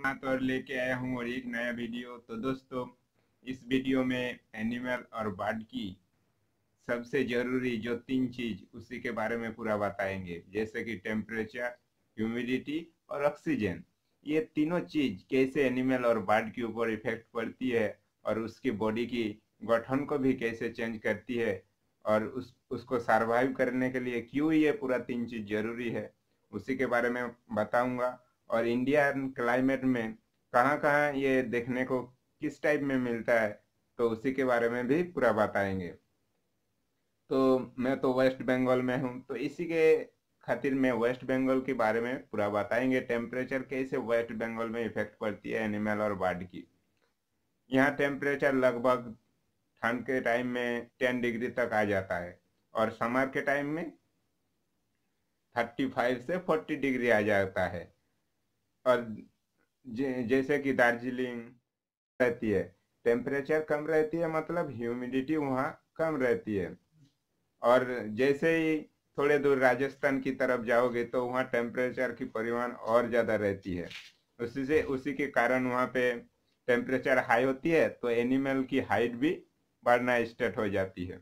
नाथ और लेके आया हूँ और एक नया वीडियो तो दोस्तों इस वीडियो में एनिमल और बर्ड की सबसे ज़रूरी जो तीन चीज़ उसी के बारे में पूरा बताएंगे जैसे कि टेम्परेचर ह्यूमिडिटी और ऑक्सीजन ये तीनों चीज़ कैसे एनिमल और बर्ड के ऊपर इफेक्ट पड़ती है और उसकी बॉडी की गठन को भी कैसे चेंज करती है और उस उसको सर्वाइव करने के लिए क्यों ये पूरा तीन चीज़ ज़रूरी है उसी के बारे में बताऊंगा और इंडियन क्लाइमेट में कहाँ कहाँ ये देखने को किस टाइप में मिलता है तो उसी के बारे में भी पूरा बताएंगे तो मैं तो वेस्ट बंगाल में हूँ तो इसी के खातिर मैं वेस्ट बंगाल के बारे में पूरा बताएंगे टेम्परेचर कैसे वेस्ट बंगाल में इफेक्ट पड़ती है एनिमल और बर्ड की यहाँ टेम्परेचर लगभग ठंड के टाइम में टेन डिग्री तक आ जाता है और समर के टाइम में थर्टी फाइव से फोर्टी डिग्री आ जाता है और जैसे कि दार्जिलिंग रहती है टेम्परेचर कम रहती है मतलब ह्यूमिडिटी वहाँ कम रहती है और जैसे ही थोड़े दूर राजस्थान की तरफ जाओगे तो वहाँ टेम्परेचर की परिमाण और ज़्यादा रहती है उसी से उसी के कारण वहाँ पे टेम्परेचर हाई होती है तो एनिमल की हाइट भी बढ़ना स्टार्ट हो जाती है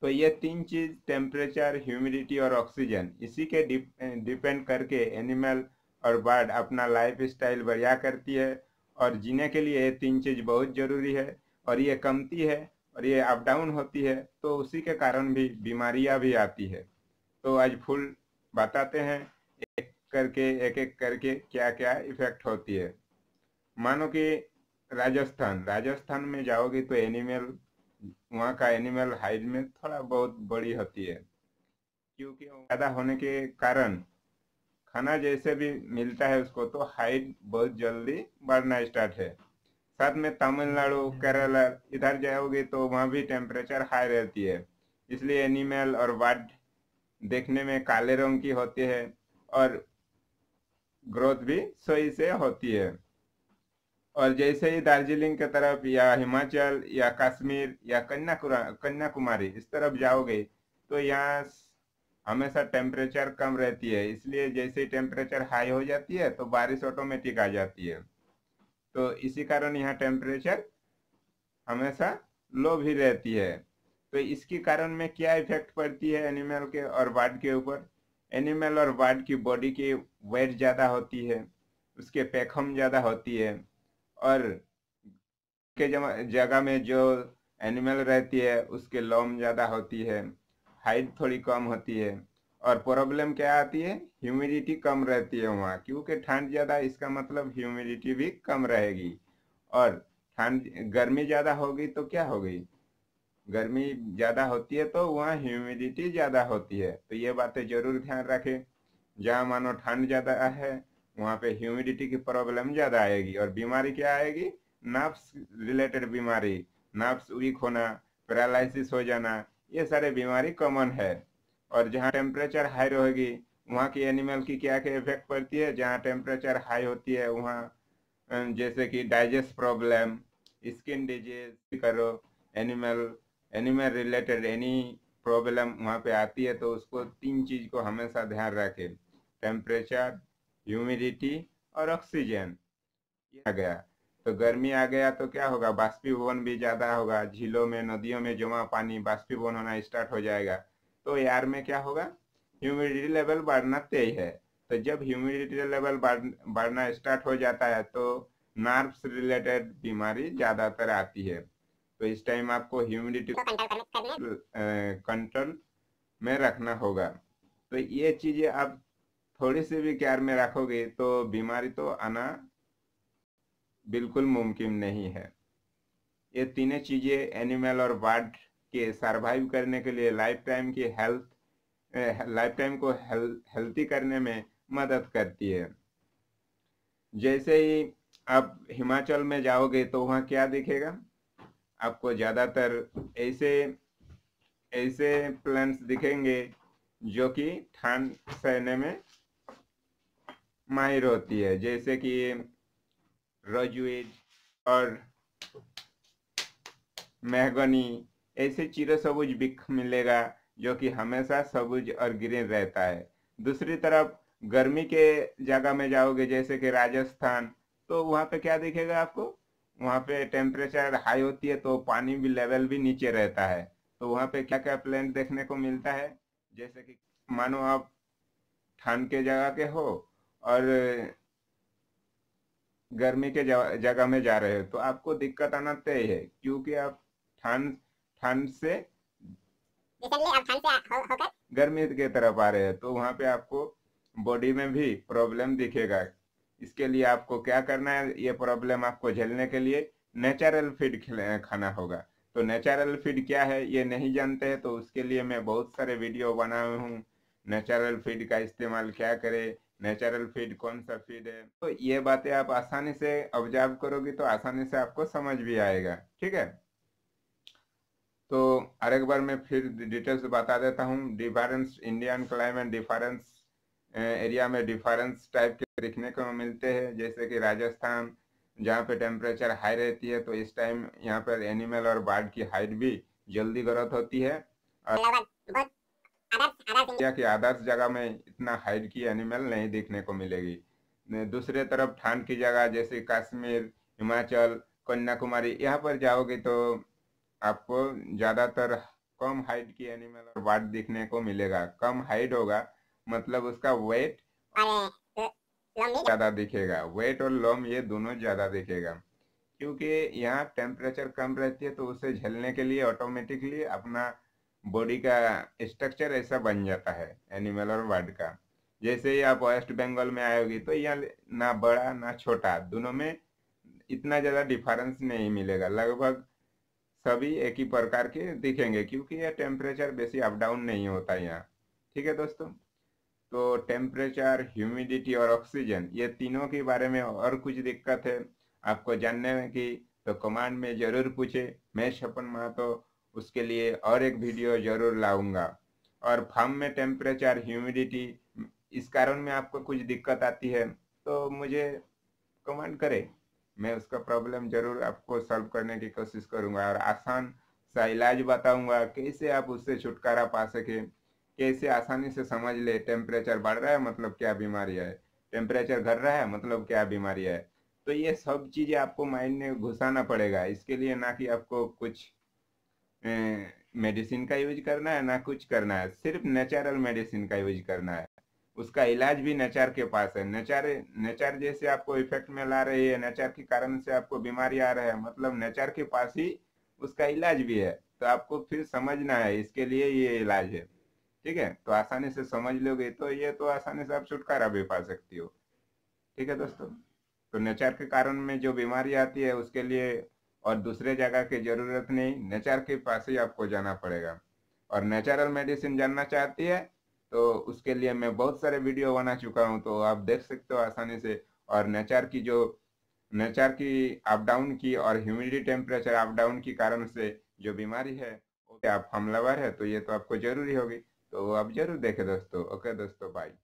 तो ये तीन चीज़ टेम्परेचर ह्यूमिडिटी और ऑक्सीजन इसी के डिपेंड करके एनिमल और बाढ़ अपना लाइफ स्टाइल बढ़िया करती है और जीने के लिए ये तीन चीज़ बहुत ज़रूरी है और ये कमती है और ये अप डाउन होती है तो उसी के कारण भी बीमारियां भी आती है तो आज फुल बताते हैं एक करके एक एक करके क्या क्या इफेक्ट होती है मानो कि राजस्थान राजस्थान में जाओगे तो एनिमल वहाँ का एनिमल हाइट में थोड़ा बहुत बड़ी होती है क्योंकि ज़्यादा होने के कारण खाना जैसे भी मिलता है उसको तो हाइट बहुत जल्दी बढ़ना स्टार्ट है साथ में तमिलनाडु अच्छा। केरला इधर जाओगे तो वहाँ भी टेम्परेचर हाई रहती है इसलिए एनिमल और वाड देखने में काले रंग की होती है और ग्रोथ भी सही से होती है और जैसे ही दार्जिलिंग की तरफ या हिमाचल या कश्मीर या कन्याकुमारी इस तरफ जाओगे तो यहाँ हमेशा टेम्परेचर कम रहती है इसलिए जैसे ही टेम्परेचर हाई हो जाती है तो बारिश ऑटोमेटिक आ जाती है तो इसी कारण यहाँ टेम्परेचर हमेशा लो भी रहती है तो इसके कारण में क्या इफेक्ट पड़ती है एनिमल के और बर्ड के ऊपर एनिमल और बर्ड की बॉडी की वेट ज़्यादा होती है उसके पैखम ज़्यादा होती है और के जगह में जो एनिमल रहती है उसके लोम ज़्यादा होती है हाइट थोड़ी कम होती है और प्रॉब्लम क्या आती है ह्यूमिडिटी कम रहती है वहाँ क्योंकि ठंड ज़्यादा इसका मतलब ह्यूमिडिटी भी कम रहेगी और ठंड गर्मी ज़्यादा होगी तो क्या होगी गर्मी ज़्यादा होती है तो वहाँ ह्यूमिडिटी ज़्यादा होती है तो ये बातें जरूर ध्यान रखें जहाँ मानो ठंड ज़्यादा है वहाँ पे ह्यूमिडिटी की प्रॉब्लम ज़्यादा आएगी और बीमारी क्या आएगी नर्व्स रिलेटेड बीमारी नर्व्स वीक होना पैरालिसिस हो जाना ये सारे बीमारी कॉमन है और जहाँ टेम्परेचर हाई रहेगी वहाँ की एनिमल की क्या क्या इफेक्ट पड़ती है जहाँ टेम्परेचर हाई होती है वहाँ जैसे कि डाइजेस्ट प्रॉब्लम स्किन डिजीज करो animal animal related any problem वहाँ पे आती है तो उसको तीन चीज़ को हमेशा ध्यान रखें टेम्परेचर ह्यूमिडिटी और ऑक्सीजन आ गया तो गर्मी आ गया तो क्या होगा बाष्पीभवन भी ज्यादा होगा झीलों में नदियों में जमा पानी बाष्पीभवन होना स्टार्ट हो जाएगा तो एयर में क्या होगा ह्यूमिडिटी लेवल बढ़ना तेज है तो जब ह्यूमिडिटी लेवल बढ़ना स्टार्ट हो जाता है तो नर्व्स रिलेटेड बीमारी ज्यादातर आती है तो इस टाइम आपको ह्यूमिडिटी तो कंट्रोल में रखना होगा तो ये चीजें आप थोड़ी सी भी केयर में रखोगे तो बीमारी तो आना बिल्कुल मुमकिन नहीं है ये तीनों चीज़ें एनिमल और बर्ड के सर्वाइव करने के लिए लाइफ टाइम की हेल्थ लाइफ टाइम को हेल, हेल्थी करने में मदद करती है जैसे ही आप हिमाचल में जाओगे तो वहाँ क्या दिखेगा आपको ज़्यादातर ऐसे ऐसे प्लांट्स दिखेंगे जो कि ठंड सहने में माहिर होती है जैसे कि रजुएज और मेहगनी ऐसे चिरसबुज वृक्ष मिलेगा जो कि हमेशा सबुज और ग्रीन रहता है दूसरी तरफ गर्मी के जगह में जाओगे जैसे कि राजस्थान तो वहाँ पे क्या दिखेगा आपको वहाँ पे टेम्परेचर हाई होती है तो पानी भी लेवल भी नीचे रहता है तो वहाँ पे क्या क्या प्लांट देखने को मिलता है जैसे कि मानो आप ठंड के जगह के हो और गर्मी के जगह में जा रहे हो तो आपको दिक्कत आना तय है क्योंकि आप ठंड ठंड से गर्मी के तरफ आ रहे हैं तो वहाँ पे आपको बॉडी में भी प्रॉब्लम दिखेगा इसके लिए आपको क्या करना है ये प्रॉब्लम आपको झेलने के लिए नेचुरल फीड खाना होगा तो नेचुरल फीड क्या है ये नहीं जानते हैं तो उसके लिए मैं बहुत सारे वीडियो बनाए हूँ नेचुरल फीड का इस्तेमाल क्या करें नेचुरल फीड कौन सा फीड है तो ये बातें आप आसानी से ऑब्जर्व करोगे तो आसानी से आपको समझ भी आएगा ठीक है तो और एक बार मैं फिर डिटेल्स बता देता हूँ difference Indian climate difference area में डिफरेंस टाइप के देखने को मिलते हैं जैसे कि राजस्थान जहाँ पे टेम्परेचर हाई रहती है तो इस टाइम यहाँ पर एनिमल और बर्ड की हाइट भी जल्दी ग्रोथ होती है और किया कि आदर्श जगह में इतना हाइट की एनिमल नहीं देखने को मिलेगी दूसरे तरफ ठंड की जगह जैसे कश्मीर हिमाचल कन्याकुमारी यहाँ पर जाओगे तो आपको ज़्यादातर कम हाइट की एनिमल और वाट देखने को मिलेगा कम हाइट होगा मतलब उसका वेट ज़्यादा दिखेगा वेट और लॉम ये दोनों ज़्यादा दिखेगा क्योंकि यहाँ टेम्परेचर कम रहती है तो उसे झेलने के लिए ऑटोमेटिकली अपना बॉडी का स्ट्रक्चर ऐसा बन जाता है एनिमल और बर्ड का जैसे ही आप वेस्ट बंगाल में आएगी तो यहाँ ना बड़ा ना छोटा दोनों में इतना ज़्यादा डिफरेंस नहीं मिलेगा लगभग सभी एक ही प्रकार के दिखेंगे क्योंकि यह टेम्परेचर बेसी अप डाउन नहीं होता यहाँ ठीक है दोस्तों तो टेम्परेचर ह्यूमिडिटी और ऑक्सीजन ये तीनों के बारे में और कुछ दिक्कत है आपको जानने में कि तो कमांड में जरूर पूछे मैं छपन माह तो उसके लिए और एक वीडियो ज़रूर लाऊंगा और फार्म में टेम्परेचर ह्यूमिडिटी इस कारण में आपको कुछ दिक्कत आती है तो मुझे कमेंट करें मैं उसका प्रॉब्लम ज़रूर आपको सॉल्व करने की कोशिश करूंगा और आसान सा इलाज बताऊंगा कैसे आप उससे छुटकारा पा सके कैसे आसानी से समझ ले टेम्परेचर बढ़ रहा है मतलब क्या बीमारी है टेम्परेचर घट रहा है मतलब क्या बीमारी है तो ये सब चीज़ें आपको माइंड में घुसाना पड़ेगा इसके लिए ना कि आपको कुछ मेडिसिन का यूज करना है ना कुछ करना है सिर्फ नेचुरल मेडिसिन का यूज करना है उसका इलाज भी नेचर के पास है नेचर नेचर जैसे आपको इफेक्ट में ला रही है नेचर के कारण से आपको बीमारी आ रहा है मतलब नेचर के पास ही उसका इलाज भी है तो आपको फिर समझना है इसके लिए ये इलाज है ठीक है तो आसानी से समझ लोगे तो ये तो आसानी से आप छुटकारा भी पा सकती हो ठीक है दोस्तों तो नेचर के कारण में जो बीमारी आती है उसके लिए और दूसरे जगह की जरूरत नहीं नेचर के पास ही आपको जाना पड़ेगा और नेचुरल मेडिसिन जानना चाहती है तो उसके लिए मैं बहुत सारे वीडियो बना चुका हूँ तो आप देख सकते हो आसानी से और नेचर की जो नेचर की अप डाउन की और ह्यूमिडिटी टेम्परेचर अप डाउन के कारण से जो बीमारी है ओके आप हमलावर है तो ये तो आपको जरूरी होगी तो आप जरूर देखें दोस्तों ओके दोस्तों बाय